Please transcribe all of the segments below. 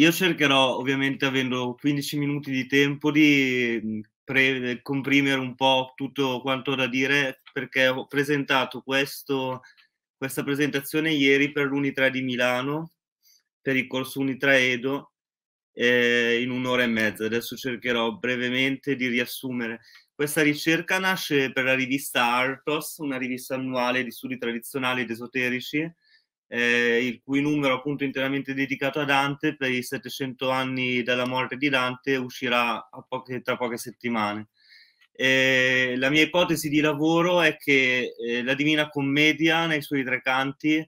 Io cercherò, ovviamente, avendo 15 minuti di tempo, di pre- comprimere un po' tutto quanto ho da dire, perché ho presentato questo, questa presentazione ieri per l'Uni3 di Milano, per il corso Uni3 Edo, eh, in un'ora e mezza. Adesso cercherò brevemente di riassumere. Questa ricerca nasce per la rivista Artos, una rivista annuale di studi tradizionali ed esoterici, eh, il cui numero appunto interamente dedicato a Dante per i 700 anni dalla morte di Dante uscirà poche, tra poche settimane. Eh, la mia ipotesi di lavoro è che eh, la Divina Commedia nei suoi tre canti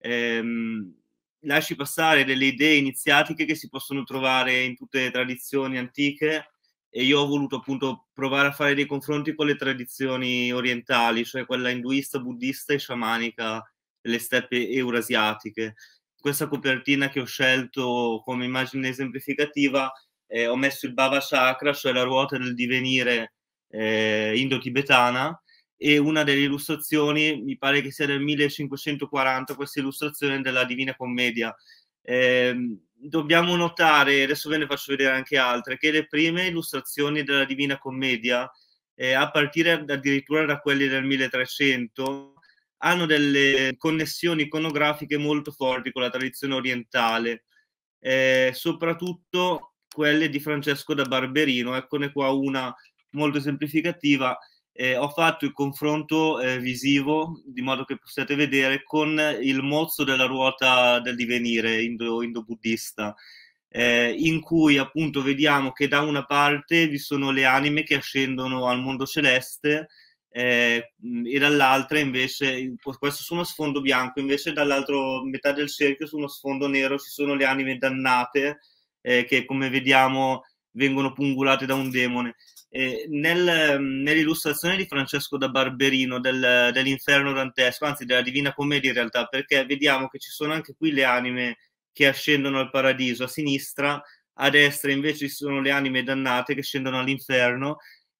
ehm, lasci passare delle idee iniziatiche che si possono trovare in tutte le tradizioni antiche e io ho voluto appunto provare a fare dei confronti con le tradizioni orientali, cioè quella induista, buddista e sciamanica le steppe eurasiatiche. Questa copertina che ho scelto come immagine esemplificativa eh, ho messo il Bhava Chakra, cioè la ruota del divenire eh, indo-tibetana, e una delle illustrazioni, mi pare che sia del 1540, questa illustrazione della Divina Commedia. Eh, dobbiamo notare, adesso ve ne faccio vedere anche altre, che le prime illustrazioni della Divina Commedia, eh, a partire addirittura da quelle del 1300, hanno delle connessioni iconografiche molto forti con la tradizione orientale, eh, soprattutto quelle di Francesco da Barberino. Eccone qua una molto semplificativa. Eh, ho fatto il confronto eh, visivo, di modo che possiate vedere, con il mozzo della ruota del divenire indo, indo eh, in cui appunto vediamo che da una parte vi sono le anime che ascendono al mondo celeste, eh, e dall'altra invece, questo su uno sfondo bianco, invece dall'altra metà del cerchio su uno sfondo nero ci sono le anime dannate eh, che come vediamo vengono pungulate da un demone. Eh, nel, nell'illustrazione di Francesco da Barberino del, dell'inferno dantesco, anzi della Divina Commedia in realtà, perché vediamo che ci sono anche qui le anime che ascendono al paradiso a sinistra, a destra invece ci sono le anime dannate che scendono all'inferno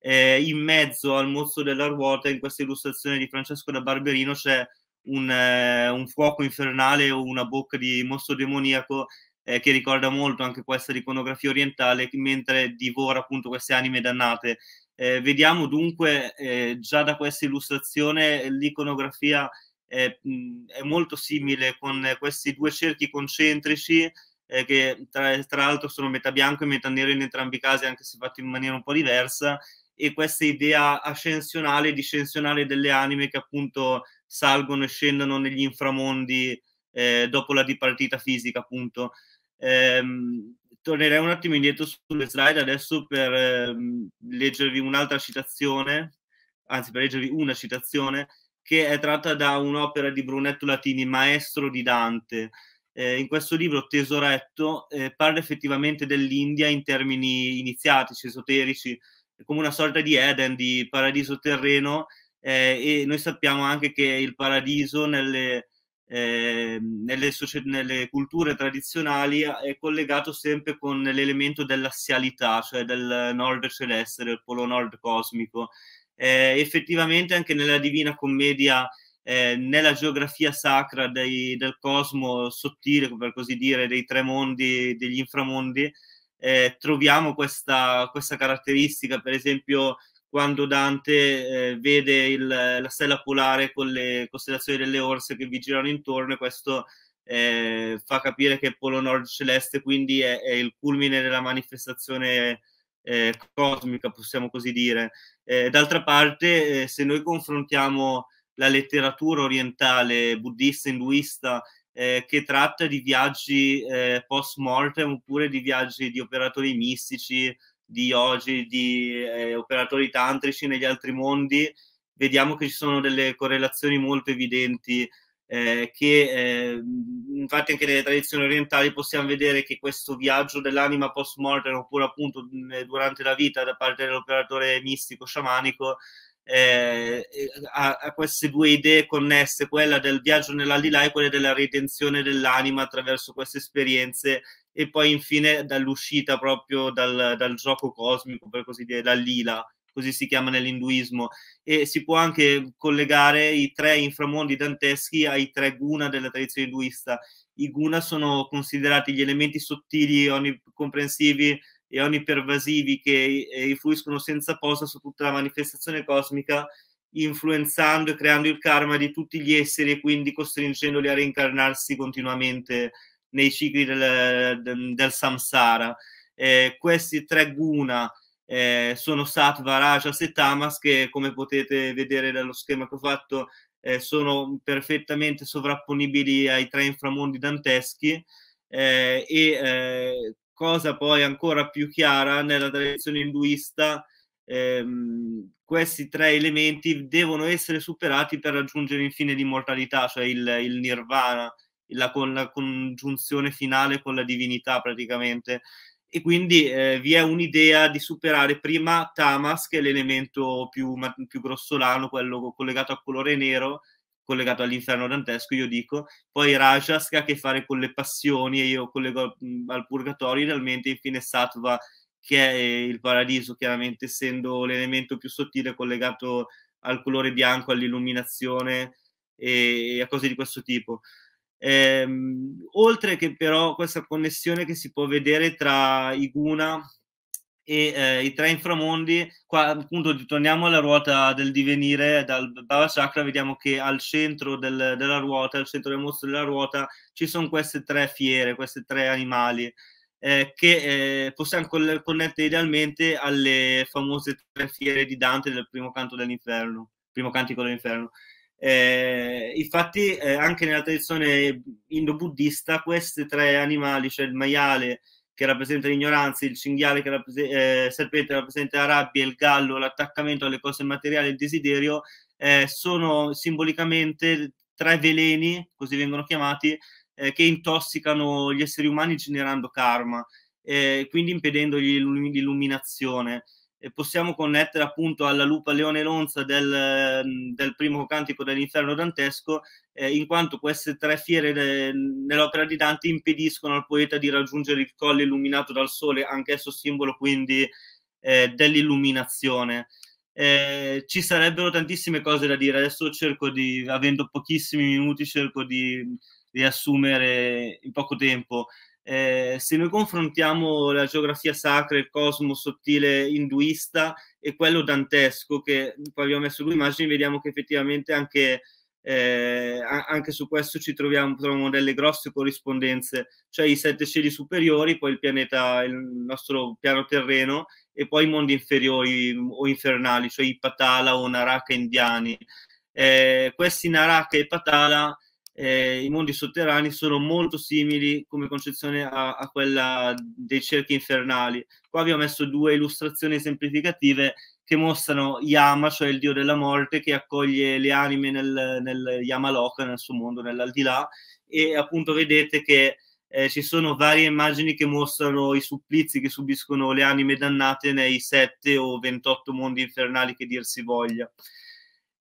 eh, in mezzo al mozzo della ruota, in questa illustrazione di Francesco da Barberino, c'è un, eh, un fuoco infernale o una bocca di mostro demoniaco eh, che ricorda molto anche questa iconografia orientale, mentre divora appunto queste anime dannate. Eh, vediamo dunque eh, già da questa illustrazione l'iconografia eh, è molto simile con questi due cerchi concentrici eh, che tra, tra, l'altro sono metà bianco e metà nero in entrambi i casi, anche se fatti in maniera un po' diversa, e questa idea ascensionale e discensionale delle anime che appunto salgono e scendono negli inframondi eh, dopo la dipartita fisica appunto. Ehm, tornerei un attimo indietro sulle slide adesso per ehm, leggervi un'altra citazione, anzi per leggervi una citazione che è tratta da un'opera di Brunetto Latini, Maestro di Dante. Eh, in questo libro Tesoretto eh, parla effettivamente dell'India in termini iniziatici, esoterici, come una sorta di Eden, di paradiso terreno eh, e noi sappiamo anche che il paradiso nelle, eh, nelle, socie- nelle, culture tradizionali è collegato sempre con l'elemento dell'assialità, cioè del nord celeste, del polo nord cosmico. Eh, effettivamente anche nella Divina Commedia, eh, nella geografia sacra dei, del cosmo sottile, per così dire, dei tre mondi, degli inframondi, eh, troviamo questa, questa, caratteristica, per esempio quando Dante eh, vede il, la stella polare con le costellazioni delle orse che vi girano intorno e questo eh, fa capire che il Polo Nord Celeste quindi è, è il culmine della manifestazione eh, cosmica, possiamo così dire. Eh, d'altra parte, eh, se noi confrontiamo la letteratura orientale buddista, induista eh, che tratta di viaggi eh, post mortem oppure di viaggi di operatori mistici, di yogi, di eh, operatori tantrici negli altri mondi, vediamo che ci sono delle correlazioni molto evidenti. Eh, che eh, infatti anche nelle tradizioni orientali possiamo vedere che questo viaggio dell'anima post mortem oppure appunto durante la vita da parte dell'operatore mistico sciamanico eh, a, a, queste due idee connesse, quella del viaggio nell'aldilà e quella della ritenzione dell'anima attraverso queste esperienze e poi infine dall'uscita proprio dal, dal gioco cosmico, per così dire, dall'ila così si chiama nell'induismo, e si può anche collegare i tre inframondi danteschi ai tre guna della tradizione induista. I guna sono considerati gli elementi sottili, onnicomprensivi, e pervasivi che eh, influiscono senza posa su tutta la manifestazione cosmica, influenzando e creando il karma di tutti gli esseri e quindi costringendoli a reincarnarsi continuamente nei cicli del, del, samsara. Eh, questi tre guna eh, sono Sattva, Rajas e Tamas che come potete vedere dallo schema che ho fatto eh, sono perfettamente sovrapponibili ai tre inframondi danteschi eh, e eh, cosa poi ancora più chiara nella tradizione induista. Ehm, questi tre elementi devono essere superati per raggiungere il fine di mortalità, cioè il, il nirvana, la, con, la congiunzione finale con la divinità praticamente. E quindi eh, vi è un'idea di superare prima Tamas, che è l'elemento più, più grossolano, quello collegato al colore nero, collegato all'inferno dantesco, io dico, poi Rajas che ha a che fare con le passioni e io collego al purgatorio, realmente infine Sattva che è eh, il paradiso, chiaramente essendo l'elemento più sottile collegato al colore bianco, all'illuminazione e, a cose di questo tipo. Ehm, oltre che però questa connessione che si può vedere tra i guna e eh, i tre inframondi, qua appunto torniamo alla ruota del divenire, dal Bava Chakra vediamo che al centro del, della ruota, al centro del mostro della ruota, ci sono queste tre fiere, questi tre animali eh, che eh, possiamo connettere idealmente alle famose tre fiere di Dante del primo canto dell'inferno, primo cantico dell'inferno. Eh, infatti eh, anche nella tradizione indo-buddista questi tre animali, cioè il maiale, che rappresenta l'ignoranza, il cinghiale che rappresenta, eh, il serpente rappresenta la rabbia, il gallo, l'attaccamento alle cose materiali, il desiderio, eh, sono simbolicamente tre veleni, così vengono chiamati, eh, che intossicano gli esseri umani generando karma, eh, quindi impedendogli l'illuminazione e possiamo connettere appunto alla lupa Leone Lonza del, ehm, del primo cantico dell'inferno dantesco, eh, in quanto queste tre fiere de, eh, nell'opera di Dante impediscono al poeta di raggiungere il colle illuminato dal sole, anch'esso simbolo quindi eh, dell'illuminazione. Eh, ci sarebbero tantissime cose da dire, adesso cerco di, avendo pochissimi minuti, cerco di riassumere in poco tempo. Eh, se noi confrontiamo la geografia sacra, il cosmo sottile induista e quello dantesco, che poi abbiamo messo due immagini, vediamo che effettivamente anche, eh, anche su questo ci troviamo, troviamo, delle grosse corrispondenze, cioè i sette cieli superiori, poi il pianeta, il nostro piano terreno e poi i mondi inferiori o infernali, cioè i Patala o Naraka indiani. Eh, questi Naraka e Patala eh, i mondi sotterranei sono molto simili come concezione a, a, quella dei cerchi infernali. Qua vi ho messo due illustrazioni semplificative che mostrano Yama, cioè il dio della morte, che accoglie le anime nel, nel Yamaloka, nel suo mondo, nell'aldilà, e appunto vedete che eh, ci sono varie immagini che mostrano i supplizi che subiscono le anime dannate nei 7 o 28 mondi infernali che dir si voglia.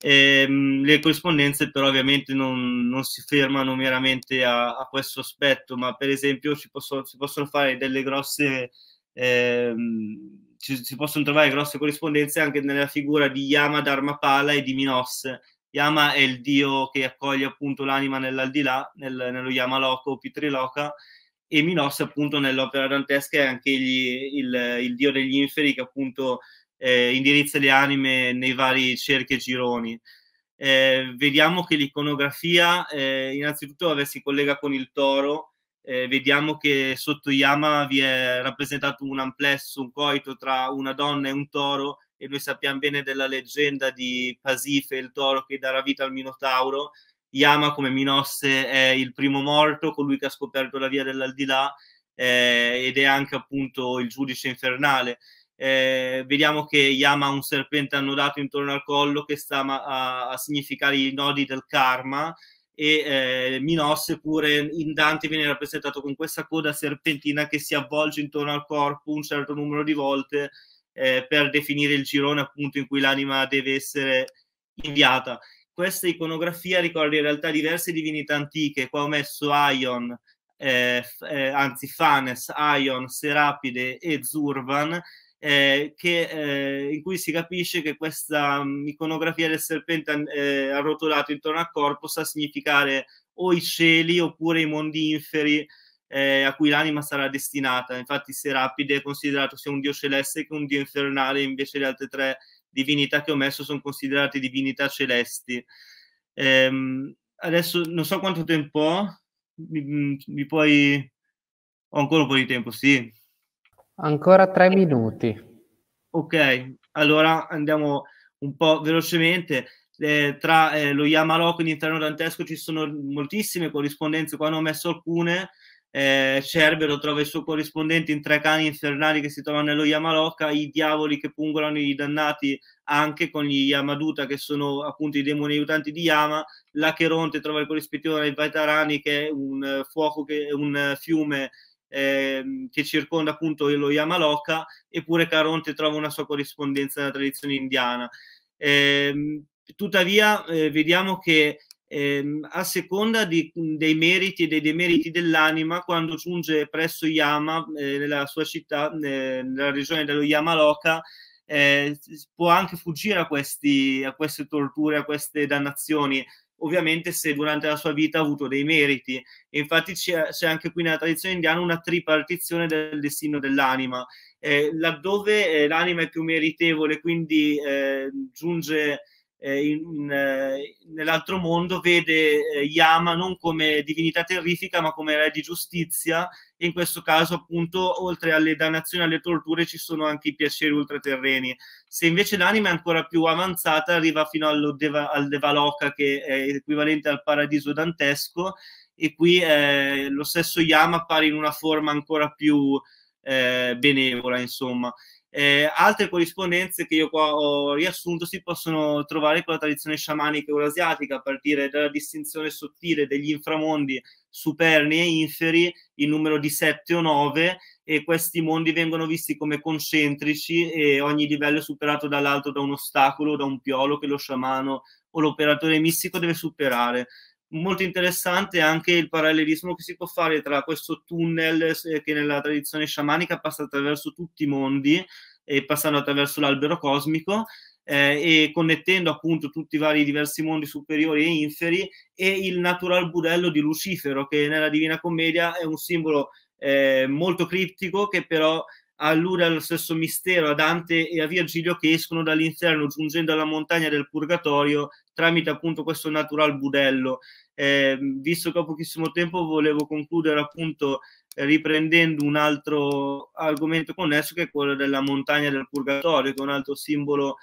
Eh, le corrispondenze però ovviamente non, non si fermano meramente a, a, questo aspetto, ma per esempio si, posso, si possono fare delle grosse, eh, ci, si possono trovare grosse corrispondenze anche nella figura di Yama Dharmapala e di Minos. Yama è il dio che accoglie appunto l'anima nell'aldilà, nel, nello Yama Loka o Pitriloka, e Minos appunto nell'opera dantesca è anche gli, il, il, dio degli inferi che appunto eh, indirizza le anime nei vari cerchi e gironi. Eh, vediamo che l'iconografia eh, innanzitutto vabbè, si collega con il toro, eh, vediamo che sotto Yama vi è rappresentato un amplesso, un coito tra una donna e un toro e noi sappiamo bene della leggenda di Pasife, il toro che darà vita al Minotauro. Yama come Minosse è il primo morto, colui che ha scoperto la via dell'aldilà eh, ed è anche appunto il giudice infernale eh, vediamo che Yama ha un serpente annodato intorno al collo che sta a, a significare i nodi del karma e eh, Minosse pure in Dante viene rappresentato con questa coda serpentina che si avvolge intorno al corpo un certo numero di volte eh, per definire il girone appunto in cui l'anima deve essere inviata. Questa iconografia ricorda in realtà diverse divinità antiche, qua ho messo Ion, eh, eh, anzi Fanes, Ion, Serapide e Zurvan, eh, che, eh, in cui si capisce che questa mh, mm, iconografia del serpente eh, arrotolato intorno al corpo sa significare o i cieli oppure i mondi inferi eh, a cui l'anima sarà destinata. Infatti Serapide è considerato sia un dio celeste che un dio infernale, invece le altre tre divinità che ho messo sono considerate divinità celesti. Ehm, adesso non so quanto tempo ho, mi, mm, mi puoi... Ho ancora un po' di tempo, sì. Ancora tre minuti. Ok, allora andiamo un po' velocemente. Eh, tra eh, lo Yamalok e l'interno dantesco ci sono moltissime corrispondenze, qua ne ho messo alcune. Eh, Cerbero trova il suo corrispondente in tre cani infernali che si trovano nello Yamaloka, i diavoli che pungolano i dannati anche con gli Yamaduta che sono appunto i demoni aiutanti di Yama, l'Acheronte trova il corrispettivo ai Vaitarani che è un, eh, fuoco che, un eh, fiume Ehm, che circonda appunto lo Yamaloka, eppure Caronte trova una sua corrispondenza nella tradizione indiana. Eh, tuttavia, eh, vediamo che ehm, a seconda di, dei meriti e dei demeriti dell'anima, quando giunge presso Yama, eh, nella sua città, eh, nella regione dello Yamaloka, eh, può anche fuggire a, questi, a queste torture, a queste dannazioni ovviamente se durante la sua vita ha avuto dei meriti. E infatti c'è, c'è anche qui nella tradizione indiana una tripartizione del destino dell'anima, eh, laddove eh, l'anima è più meritevole, quindi eh, giunge eh, eh, nell'altro mondo vede eh, Yama non come divinità terrifica ma come re di giustizia e in questo caso appunto oltre alle dannazioni e alle torture ci sono anche i piaceri ultraterreni se invece l'anima è ancora più avanzata arriva fino Deva, al Devaloka che è equivalente al paradiso dantesco e qui eh, lo stesso Yama appare in una forma ancora più eh, benevola insomma eh, altre corrispondenze che io qua ho riassunto si possono trovare con la tradizione sciamanica eurasiatica, a partire dalla distinzione sottile degli inframondi superni e inferi in numero di 7 o 9 e questi mondi vengono visti come concentrici e ogni livello è superato dall'altro da un ostacolo, da un piolo che lo sciamano o l'operatore mistico deve superare molto interessante anche il parallelismo che si può fare tra questo tunnel che nella tradizione sciamanica passa attraverso tutti i mondi e passando attraverso l'albero cosmico eh, e connettendo appunto tutti i vari diversi mondi superiori e inferi e il natural budello di Lucifero che nella Divina Commedia è un simbolo eh, molto criptico che però allude allo stesso mistero a Dante e a Virgilio che escono dall'inferno giungendo alla montagna del purgatorio tramite appunto questo natural budello. Eh, visto che ho pochissimo tempo volevo concludere appunto riprendendo un altro argomento connesso che è quello della montagna del purgatorio, che è un altro simbolo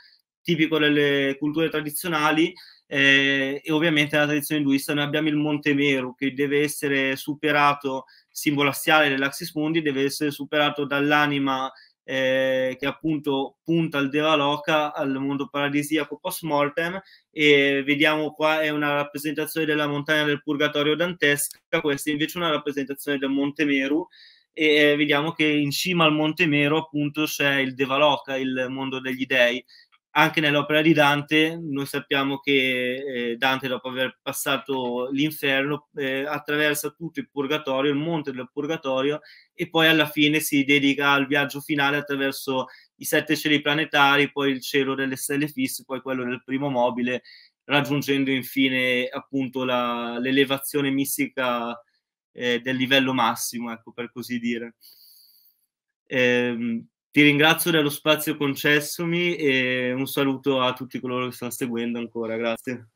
tipico delle culture tradizionali eh, e ovviamente nella tradizione induista noi abbiamo il Monte Meru che deve essere superato, simbolo assiale dell'Axis Mundi, deve essere superato dall'anima eh, che appunto punta al Devaloca, al mondo paradisiaco post mortem e vediamo qua è una rappresentazione della montagna del purgatorio dantesca, questa invece è una rappresentazione del Monte Meru e eh, vediamo che in cima al Monte Mero appunto c'è il Devaloca, il mondo degli dei anche nell'opera di Dante noi sappiamo che eh, Dante dopo aver passato l'inferno eh, attraversa tutto il purgatorio, il monte del purgatorio e poi alla fine si dedica al viaggio finale attraverso i sette cieli planetari, poi il cielo delle stelle fisse, poi quello del primo mobile, raggiungendo infine appunto la, l'elevazione mistica eh, del livello massimo, ecco per così dire. Ehm, ti ringrazio dello spazio concessomi e un saluto a tutti coloro che stanno seguendo ancora, grazie.